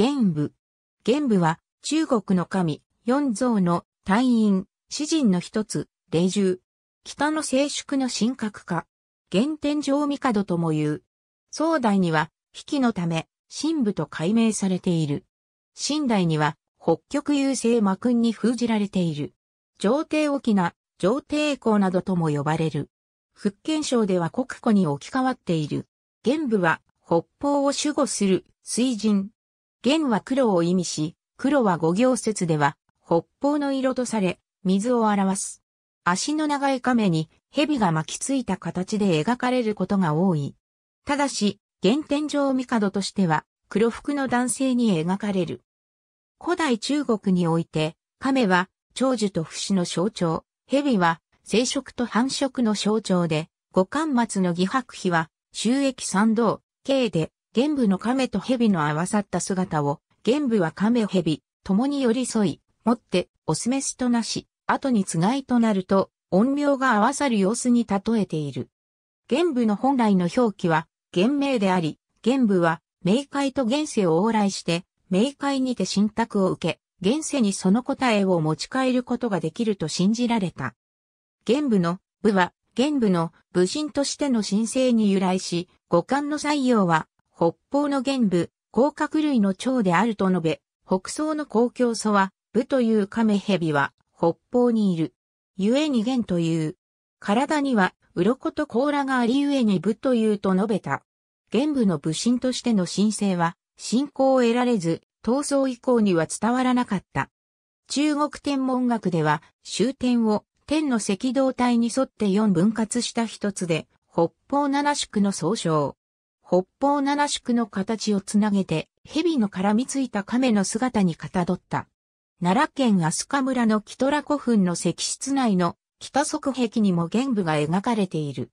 玄武。玄武は中国の神、四蔵の隊員、詩人の一つ、霊獣。北の静粛の神格化。原天上帝とも言う。宋代には、引きのため、神武と改名されている。新代には、北極優勢魔君に封じられている。上帝沖な、上帝公などとも呼ばれる。福建省では国庫に置き換わっている。玄武は北方を守護する水人、弦は黒を意味し、黒は五行説では、北方の色とされ、水を表す。足の長い亀に蛇が巻きついた形で描かれることが多い。ただし、原天上帝としては、黒服の男性に描かれる。古代中国において、亀は長寿と不死の象徴、蛇は生殖と繁殖の象徴で、五冠末の義白皮は収益三道、刑で玄武の亀と蛇の合わさった姿を、玄武は亀蛇、共に寄り添い、持って、オスメスとなし、後につがいとなると、音名が合わさる様子に例えている。玄武の本来の表記は、玄明であり、玄武は、明快と現世を往来して、明快にて信託を受け、現世にその答えを持ち帰ることができると信じられた。玄武の、武は、玄武の、武神としての神聖に由来し、五感の採用は、北方の玄武、甲殻類の蝶であると述べ、北宋の公共祖は、武という亀蛇は、北方にいる。故に玄という。体には、鱗と甲羅があり故に武というと述べた。玄武の武神としての神聖は、信仰を得られず、闘争以降には伝わらなかった。中国天文学では、終点を天の赤道帯に沿って4分割した一つで、北方七宿の総称。北方七宿の形をつなげて、蛇の絡みついた亀の姿にかたどった。奈良県飛鳥村のキトラ古墳の石室内の北側壁にも玄武が描かれている。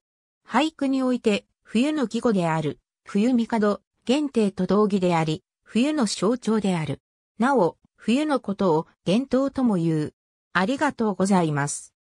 俳句において、冬の季語である、冬帝、限定と同義であり、冬の象徴である。なお、冬のことを幻冬とも言う。ありがとうございます。